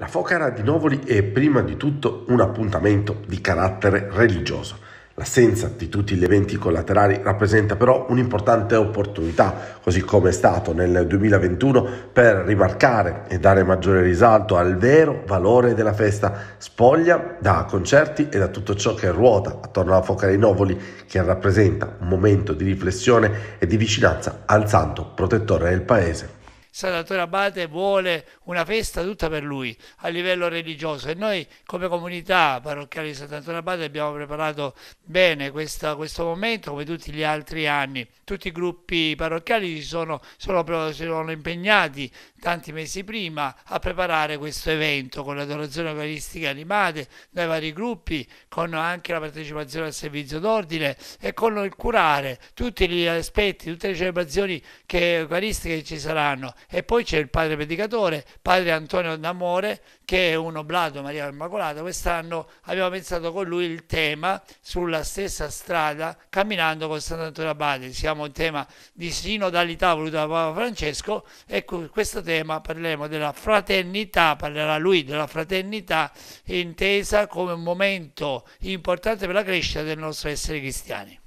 La Focara di Novoli è prima di tutto un appuntamento di carattere religioso. L'assenza di tutti gli eventi collaterali rappresenta però un'importante opportunità, così come è stato nel 2021, per rimarcare e dare maggiore risalto al vero valore della festa, spoglia da concerti e da tutto ciò che ruota attorno alla Foca dei Novoli, che rappresenta un momento di riflessione e di vicinanza al santo protettore del paese. Salvatore Abate vuole una festa tutta per lui a livello religioso e noi come comunità parrocchiale di Sant'Antonio Abate abbiamo preparato bene questa, questo momento come tutti gli altri anni tutti i gruppi parrocchiali si sono, sono, sono impegnati tanti mesi prima a preparare questo evento con l'adorazione eucaristica animata dai vari gruppi, con anche la partecipazione al servizio d'ordine e con il curare tutti gli aspetti, tutte le celebrazioni che, eucaristiche che ci saranno. E poi c'è il padre predicatore, padre Antonio D'Amore, che è un oblato Maria Immacolata. Quest'anno abbiamo pensato con lui il tema sulla stessa strada camminando con Sant'Antonio Abate. Siamo parliamo di tema di sinodalità voluta da Papa Francesco, ecco questo tema parleremo della fraternità, parlerà lui della fraternità intesa come un momento importante per la crescita del nostro essere cristiani.